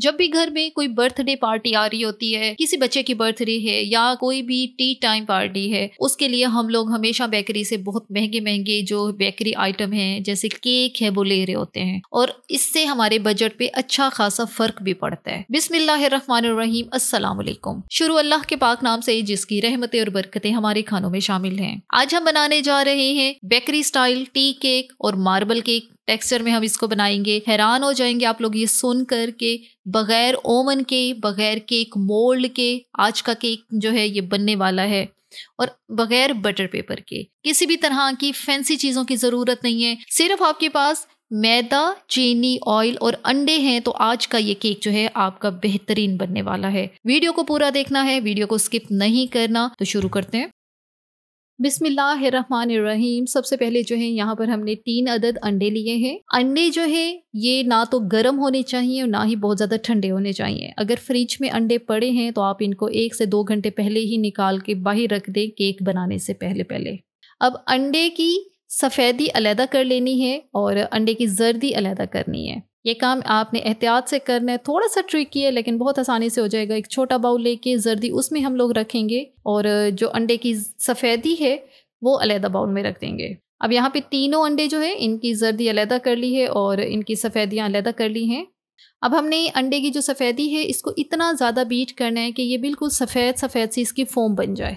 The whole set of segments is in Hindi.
जब भी घर में कोई बर्थडे पार्टी आ रही होती है किसी बच्चे की बर्थडे है या कोई भी टी टाइम पार्टी है उसके लिए हम लोग हमेशा बेकरी से बहुत महंगे महंगे जो बेकरी आइटम है जैसे केक है वो ले रहे होते हैं और इससे हमारे बजट पे अच्छा खासा फर्क भी पड़ता है बिस्मिल्लाहिर्रहमानिर्रहीम अस्सलाम शुरू अल्लाह के पाक नाम से जिसकी रहमतें और बरकतें हमारे खानों में शामिल हैं आज हम बनाने जा रहे हैं बेकरी स्टाइल टी केक और मार्बल केक टेक्सचर में हम इसको बनाएंगे हैरान हो जाएंगे आप लोग ये सुन कर के बगैर ओवन के बगैर केक मोल्ड के आज का केक जो है ये बनने वाला है और बगैर बटर पेपर के किसी भी तरह की फैंसी चीज़ों की ज़रूरत नहीं है सिर्फ आपके पास मैदा चीनी ऑयल और अंडे हैं तो आज का ये केक जो है आपका बेहतरीन बनने वाला है वीडियो को पूरा देखना है वीडियो को स्किप नहीं करना तो शुरू करते हैं बिसमीम सबसे पहले जो है यहाँ पर हमने तीन अदद अंडे लिए हैं अंडे जो है ये ना तो गर्म होने चाहिए और ना ही बहुत ज़्यादा ठंडे होने चाहिए अगर फ्रिज में अंडे पड़े हैं तो आप इनको एक से दो घंटे पहले ही निकाल के बाहर रख दें केक बनाने से पहले पहले अब अंडे की सफ़ेदी अलहदा कर लेनी है और अंडे की जर्दी अलहदा करनी है ये काम आपने एहतियात से करना है थोड़ा सा ट्रिकी है लेकिन बहुत आसानी से हो जाएगा एक छोटा बाउल लेके जर्दी उसमें हम लोग रखेंगे और जो अंडे की सफ़ेदी है वो अलहदा बाउल में रख देंगे अब यहाँ पे तीनों अंडे जो है इनकी जर्दी अलहदा कर ली है और इनकी सफ़ेदियाँ अलहदा कर ली हैं अब हमने अंडे की जो सफ़ेदी है इसको इतना ज़्यादा बीट करना है कि ये बिल्कुल सफ़ेद सफ़ेद सी इसकी फ़ोम बन जाए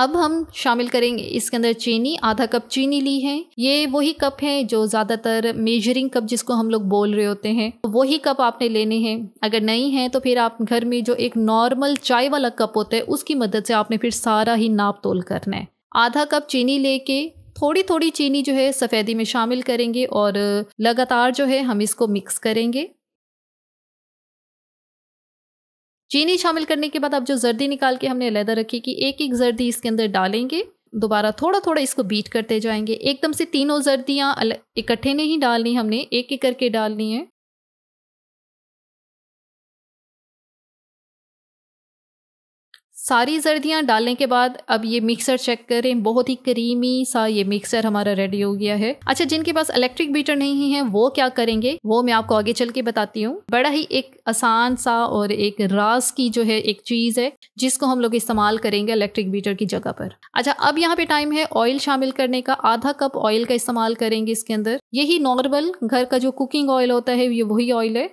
अब हम शामिल करेंगे इसके अंदर चीनी आधा कप चीनी ली है ये वही कप है जो ज़्यादातर मेजरिंग कप जिसको हम लोग बोल रहे होते हैं तो वही कप आपने लेने हैं अगर नहीं है तो फिर आप घर में जो एक नॉर्मल चाय वाला कप होता है उसकी मदद से आपने फिर सारा ही नाप तोल करना है आधा कप चीनी लेके थोड़ी थोड़ी चीनी जो है सफ़ेदी में शामिल करेंगे और लगातार जो है हम इसको मिक्स करेंगे चीनी शामिल करने के बाद अब जो जर्दी निकाल के हमने लहदा रखी कि एक एक जर्दी इसके अंदर डालेंगे दोबारा थोड़ा थोड़ा इसको बीट करते जाएंगे एकदम से तीनों जर्दियाँ इकट्ठे नहीं डालनी हमने एक एक करके डालनी है सारी सर्दियाँ डालने के बाद अब ये मिक्सर चेक करें बहुत ही क्रीमी सा ये मिक्सर हमारा रेडी हो गया है अच्छा जिनके पास इलेक्ट्रिक बीटर नहीं है वो क्या करेंगे वो मैं आपको आगे चल के बताती हूँ बड़ा ही एक आसान सा और एक रास की जो है एक चीज़ है जिसको हम लोग इस्तेमाल करेंगे इलेक्ट्रिक बीटर की जगह पर अच्छा अब यहाँ पे टाइम है ऑयल शामिल करने का आधा कप ऑयल का इस्तेमाल करेंगे इसके अंदर यही नॉर्मल घर का जो कुकिंग ऑयल होता है ये वही ऑयल है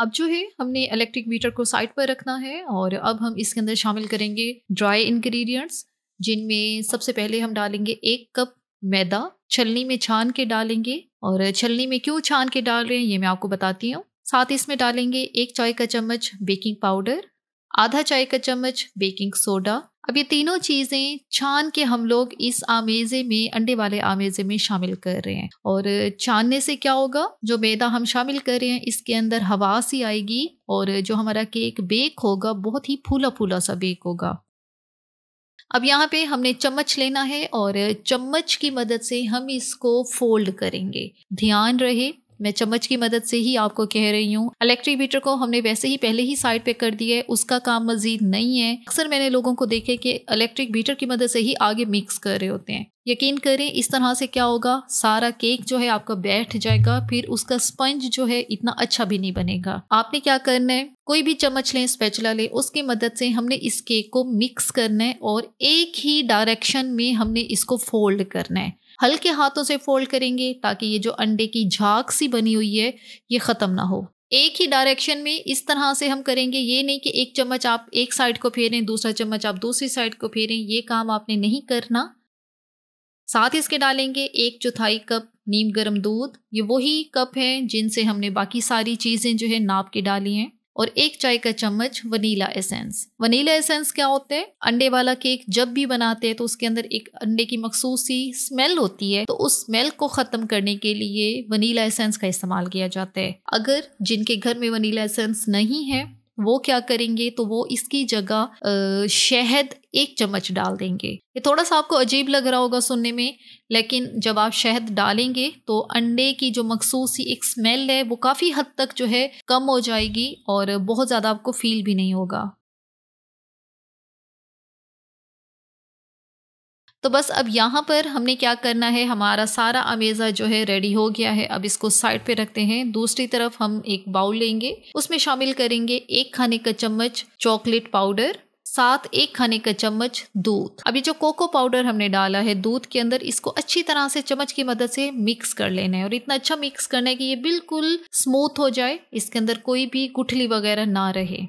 अब जो है हमने इलेक्ट्रिक मीटर को साइड पर रखना है और अब हम इसके अंदर शामिल करेंगे ड्राई इन्ग्रीडियंट्स जिनमें सबसे पहले हम डालेंगे एक कप मैदा छलनी में छान के डालेंगे और छलनी में क्यों छान के डाल रहे हैं ये मैं आपको बताती हूँ साथ इसमें डालेंगे एक चाय का चम्मच बेकिंग पाउडर आधा चाय का चम्मच बेकिंग सोडा अब ये तीनों चीज़ें छान के हम लोग इस आमेज़े में अंडे वाले आमेज़े में शामिल कर रहे हैं और छानने से क्या होगा जो मैदा हम शामिल कर रहे हैं इसके अंदर हवा सी आएगी और जो हमारा केक बेक होगा बहुत ही फूला फूला सा बेक होगा अब यहाँ पे हमने चम्मच लेना है और चम्मच की मदद से हम इसको फोल्ड करेंगे ध्यान रहे मैं चम्मच की मदद से ही आपको कह रही हूँ इलेक्ट्रिक बीटर को हमने वैसे ही पहले ही साइड पे कर दिया है उसका काम मजीद नहीं है अक्सर मैंने लोगों को देखे कि इलेक्ट्रिक बीटर की मदद से ही आगे मिक्स कर रहे होते हैं यकीन करें इस तरह से क्या होगा सारा केक जो है आपका बैठ जाएगा फिर उसका स्पंज जो है इतना अच्छा भी नहीं बनेगा आपने क्या करना है कोई भी चम्मच लें स्पेचला लें उसकी मदद से हमने इस केक को मिक्स करना है और एक ही डायरेक्शन में हमने इसको फोल्ड करना है हल्के हाथों से फोल्ड करेंगे ताकि ये जो अंडे की झाग सी बनी हुई है ये ख़त्म ना हो एक ही डायरेक्शन में इस तरह से हम करेंगे ये नहीं कि एक चम्मच आप एक साइड को फेरें दूसरा चम्मच आप दूसरी साइड को फेरें ये काम आपने नहीं करना साथ ही इसके डालेंगे एक चौथाई कप नीम गर्म दूध ये वही कप हैं जिनसे हमने बाकी सारी चीज़ें जो है नाप के डाली हैं और एक चाय का चम्मच वनीला एसेंस वनीला एसेंस क्या होते हैं अंडे वाला केक जब भी बनाते हैं तो उसके अंदर एक अंडे की मखसूस स्मेल होती है तो उस स्मेल को ख़त्म करने के लिए वनीला एसेंस का इस्तेमाल किया जाता है अगर जिनके घर में वनीला एसेंस नहीं है वो क्या करेंगे तो वो इसकी जगह शहद एक चम्मच डाल देंगे ये थोड़ा सा आपको अजीब लग रहा होगा सुनने में लेकिन जब आप शहद डालेंगे तो अंडे की जो मखसूस एक स्मेल है वो काफ़ी हद तक जो है कम हो जाएगी और बहुत ज़्यादा आपको फील भी नहीं होगा तो बस अब यहाँ पर हमने क्या करना है हमारा सारा अमेज़ा जो है रेडी हो गया है अब इसको साइड पे रखते हैं दूसरी तरफ हम एक बाउल लेंगे उसमें शामिल करेंगे एक खाने का चम्मच चॉकलेट पाउडर साथ एक खाने का चम्मच दूध अभी जो कोको पाउडर हमने डाला है दूध के अंदर इसको अच्छी तरह से चम्मच की मदद से मिक्स कर लेना है और इतना अच्छा मिक्स करना है कि ये बिल्कुल स्मूथ हो जाए इसके अंदर कोई भी गुठली वगैरह ना रहे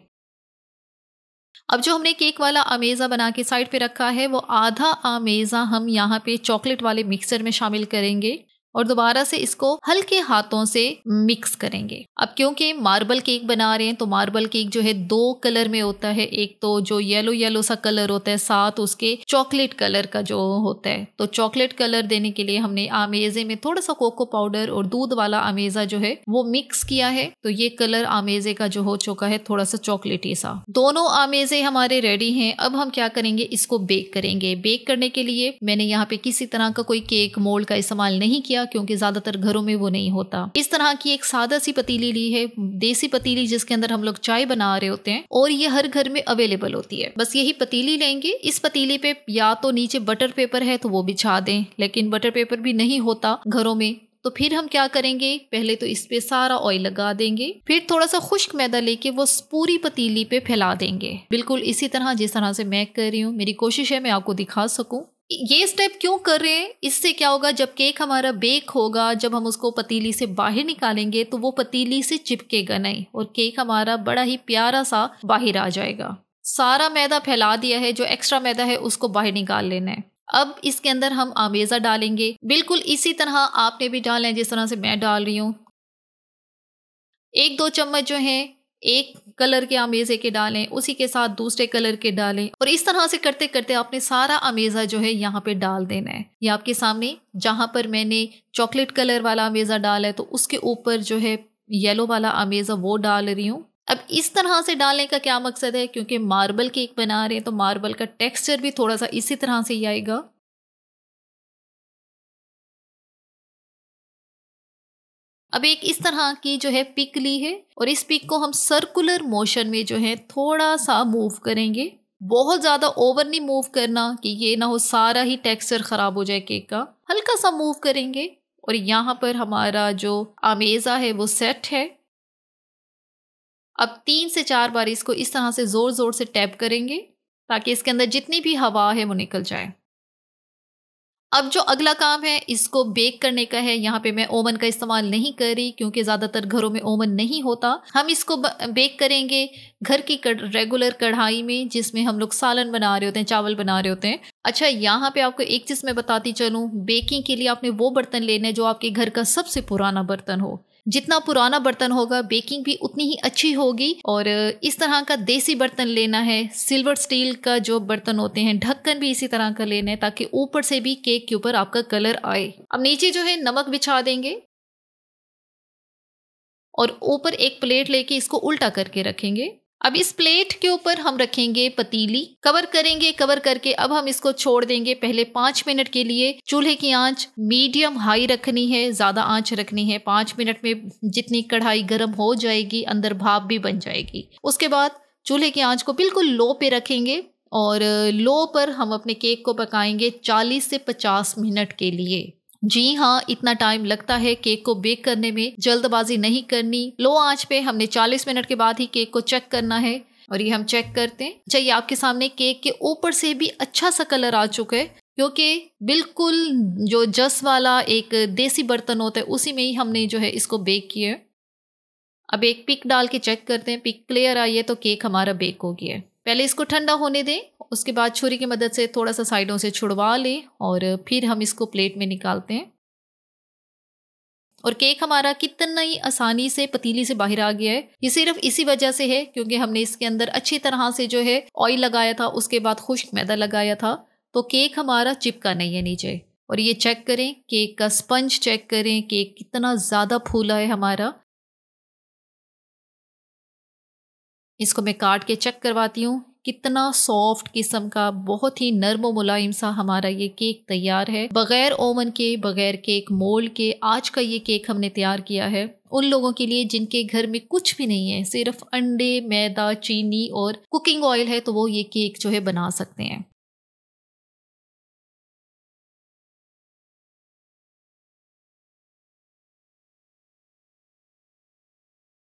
अब जो हमने केक वाला अमेज़ा बना के साइड पे रखा है वो आधा अमेज़ा हम यहाँ पे चॉकलेट वाले मिक्सर में शामिल करेंगे और दोबारा से इसको हल्के हाथों से मिक्स करेंगे अब क्योंकि मार्बल केक बना रहे हैं तो मार्बल केक जो है दो कलर में होता है एक तो जो येलो येलो सा कलर होता है साथ उसके चॉकलेट कलर का जो होता है तो चॉकलेट कलर देने के लिए हमने आमेजे में थोड़ा सा कोको पाउडर और दूध वाला आमेजा जो है वो मिक्स किया है तो ये कलर आमेजे का जो हो चुका है थोड़ा सा चॉकलेटी सा दोनों आमेजे हमारे रेडी हैं अब हम क्या करेंगे इसको बेक करेंगे बेक करने के लिए मैंने यहाँ पे किसी तरह का कोई केक मोल्ड का इस्तेमाल नहीं किया किया क्योंकि ज़्यादातर घरों में वो नहीं होता इस तरह की एक सादा सी पतीली ली है देसी पतीली जिसके अंदर हम लोग चाय बना रहे होते हैं और ये हर घर में अवेलेबल होती है बस यही पतीली लेंगे इस पतीली पे या तो नीचे बटर पेपर है तो वो बिछा दें लेकिन बटर पेपर भी नहीं होता घरों में तो फिर हम क्या करेंगे पहले तो इस पे सारा ऑयल लगा देंगे फिर थोड़ा सा खुश्क मैदा लेके वो पूरी पतीली पे फैला देंगे बिल्कुल इसी तरह जिस तरह से मैं कर रही हूँ मेरी कोशिश है मैं आपको दिखा सकूँ ये स्टेप क्यों कर रहे हैं इससे क्या होगा जब केक हमारा बेक होगा जब हम उसको पतीली से बाहर निकालेंगे तो वो पतीली से चिपकेगा नहीं और केक हमारा बड़ा ही प्यारा सा बाहर आ जाएगा सारा मैदा फैला दिया है जो एक्स्ट्रा मैदा है उसको बाहर निकाल लेना है अब इसके अंदर हम आमेजा डालेंगे बिल्कुल इसी तरह आपने भी डालना है जिस तरह से मैं डाल रही हूँ एक दो चम्मच जो है एक कलर के अमेजे के डालें उसी के साथ दूसरे कलर के डालें और इस तरह से करते करते आपने सारा अमेजा जो है यहाँ पे डाल देना है ये आपके सामने जहाँ पर मैंने चॉकलेट कलर वाला अमेजा डाला है तो उसके ऊपर जो है येलो वाला अमेजा वो डाल रही हूँ अब इस तरह से डालने का क्या मकसद है क्योंकि मार्बल केक बना रहे हैं तो मार्बल का टेक्सचर भी थोड़ा सा इसी तरह से ही आएगा अब एक इस तरह की जो है पिक ली है और इस पिक को हम सर्कुलर मोशन में जो है थोड़ा सा मूव करेंगे बहुत ज़्यादा ओवर नहीं मूव करना कि ये ना हो सारा ही टेक्सचर ख़राब हो जाए केक का हल्का सा मूव करेंगे और यहाँ पर हमारा जो आमेज़ा है वो सेट है अब तीन से चार बार इसको इस तरह से ज़ोर ज़ोर से टैप करेंगे ताकि इसके अंदर जितनी भी हवा है वो निकल जाए अब जो अगला काम है इसको बेक करने का है यहाँ पे मैं ओवन का इस्तेमाल नहीं कर रही क्योंकि ज़्यादातर घरों में ओवन नहीं होता हम इसको बेक करेंगे घर की कर, रेगुलर कढ़ाई में जिसमें हम लोग सालन बना रहे होते हैं चावल बना रहे होते हैं अच्छा यहाँ पे आपको एक चीज़ मैं बताती चलूँ बेकिंग के लिए आपने वो बर्तन लेना है जो आपके घर का सबसे पुराना बर्तन हो जितना पुराना बर्तन होगा बेकिंग भी उतनी ही अच्छी होगी और इस तरह का देसी बर्तन लेना है सिल्वर स्टील का जो बर्तन होते हैं ढक्कन भी इसी तरह का लेना है ताकि ऊपर से भी केक के ऊपर आपका कलर आए अब नीचे जो है नमक बिछा देंगे और ऊपर एक प्लेट लेके इसको उल्टा करके रखेंगे अब इस प्लेट के ऊपर हम रखेंगे पतीली कवर करेंगे कवर करके अब हम इसको छोड़ देंगे पहले पांच मिनट के लिए चूल्हे की आंच मीडियम हाई रखनी है ज़्यादा आंच रखनी है पांच मिनट में जितनी कढ़ाई गर्म हो जाएगी अंदर भाप भी बन जाएगी उसके बाद चूल्हे की आंच को बिल्कुल लो पे रखेंगे और लो पर हम अपने केक को पकाएंगे 40 से 50 मिनट के लिए जी हाँ इतना टाइम लगता है केक को बेक करने में जल्दबाजी नहीं करनी लो आंच पे हमने 40 मिनट के बाद ही केक को चेक करना है और ये हम चेक करते हैं चाहिए आपके सामने केक के ऊपर से भी अच्छा सा कलर आ चुका है क्योंकि बिल्कुल जो जस वाला एक देसी बर्तन होता है उसी में ही हमने जो है इसको बेक किया अब एक पिक डाल के चेक करते हैं पिक क्लियर आई है तो केक हमारा बेक हो गया है पहले इसको ठंडा होने दें उसके बाद छुरी की मदद से थोड़ा सा साइडों से छुड़वा लें और फिर हम इसको प्लेट में निकालते हैं और केक हमारा कितना ही आसानी से पतीली से बाहर आ गया है ये सिर्फ इसी वजह से है क्योंकि हमने इसके अंदर अच्छी तरह से जो है ऑयल लगाया था उसके बाद खुश्क मैदा लगाया था तो केक हमारा चिपका नहीं है नीचे और ये चेक करें केक का स्पंज चेक करें केक कितना ज़्यादा फूला है हमारा इसको मैं काट के चेक करवाती हूँ कितना सॉफ्ट किस्म का बहुत ही नर्म मुलायम सा हमारा ये केक तैयार है बगैर ओवन के बगैर केक मोल के आज का ये केक हमने तैयार किया है उन लोगों के लिए जिनके घर में कुछ भी नहीं है सिर्फ अंडे मैदा चीनी और कुकिंग ऑयल है तो वो ये केक जो है बना सकते हैं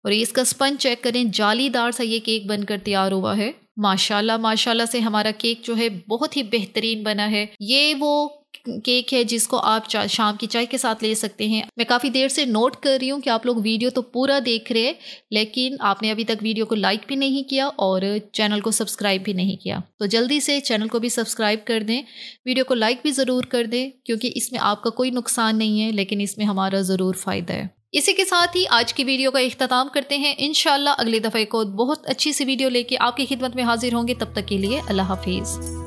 और इसका स्पंज चेक करें जालीदार सा ये केक बनकर तैयार हुआ है माशाल्लाह माशाल्लाह से हमारा केक जो है बहुत ही बेहतरीन बना है ये वो केक है जिसको आप शाम की चाय के साथ ले सकते हैं मैं काफ़ी देर से नोट कर रही हूँ कि आप लोग वीडियो तो पूरा देख रहे हैं लेकिन आपने अभी तक वीडियो को लाइक भी नहीं किया और चैनल को सब्सक्राइब भी नहीं किया तो जल्दी से चैनल को भी सब्सक्राइब कर दें वीडियो को लाइक भी ज़रूर कर दें क्योंकि इसमें आपका कोई नुकसान नहीं है लेकिन इसमें हमारा ज़रूर फ़ायदा है इसी के साथ ही आज की वीडियो का अख्ताम करते हैं इन अगली दफ़े को बहुत अच्छी सी वीडियो लेके आपकी खिदमत में हाजिर होंगे तब तक के लिए अल्लाह हाफिज़